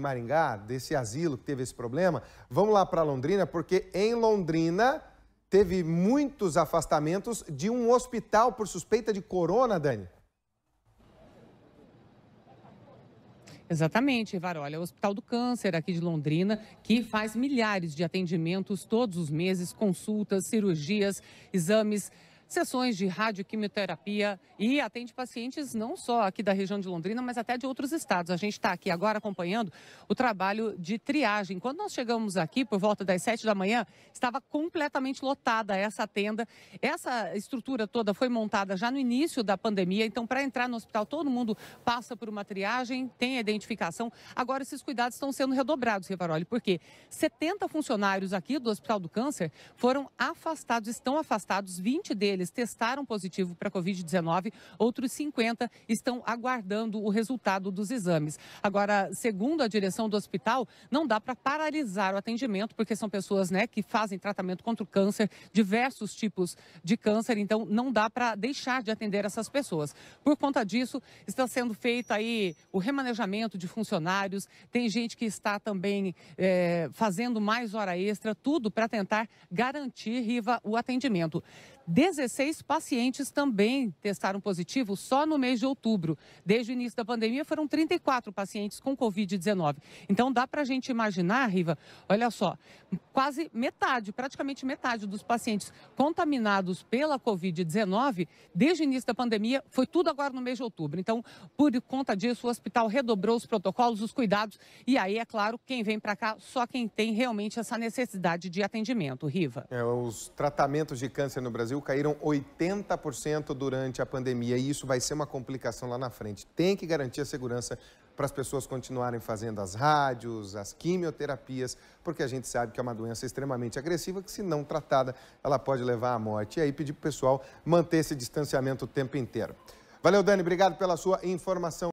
Maringá, desse asilo que teve esse problema, vamos lá para Londrina, porque em Londrina teve muitos afastamentos de um hospital por suspeita de corona, Dani. Exatamente, Ivar. Olha, o Hospital do Câncer aqui de Londrina, que faz milhares de atendimentos todos os meses, consultas, cirurgias, exames sessões de radioquimioterapia e atende pacientes não só aqui da região de Londrina, mas até de outros estados. A gente está aqui agora acompanhando o trabalho de triagem. Quando nós chegamos aqui, por volta das 7 da manhã, estava completamente lotada essa tenda. Essa estrutura toda foi montada já no início da pandemia, então para entrar no hospital todo mundo passa por uma triagem, tem a identificação. Agora esses cuidados estão sendo redobrados, Rivaroli, porque 70 funcionários aqui do Hospital do Câncer foram afastados, estão afastados, 20 deles deles testaram positivo para Covid-19, outros 50 estão aguardando o resultado dos exames. Agora, segundo a direção do hospital, não dá para paralisar o atendimento, porque são pessoas né, que fazem tratamento contra o câncer, diversos tipos de câncer, então não dá para deixar de atender essas pessoas. Por conta disso, está sendo feito aí o remanejamento de funcionários, tem gente que está também é, fazendo mais hora extra, tudo para tentar garantir, Riva, o atendimento. 16 16 pacientes também testaram positivo só no mês de outubro. Desde o início da pandemia, foram 34 pacientes com Covid-19. Então, dá para a gente imaginar, Riva, olha só, quase metade, praticamente metade dos pacientes contaminados pela Covid-19 desde o início da pandemia foi tudo agora no mês de outubro. Então, por conta disso, o hospital redobrou os protocolos, os cuidados. E aí, é claro, quem vem para cá, só quem tem realmente essa necessidade de atendimento. Riva. É, os tratamentos de câncer no Brasil caíram 80% durante a pandemia e isso vai ser uma complicação lá na frente. Tem que garantir a segurança para as pessoas continuarem fazendo as rádios, as quimioterapias, porque a gente sabe que é uma doença extremamente agressiva que, se não tratada, ela pode levar à morte. E aí pedir para o pessoal manter esse distanciamento o tempo inteiro. Valeu, Dani, obrigado pela sua informação.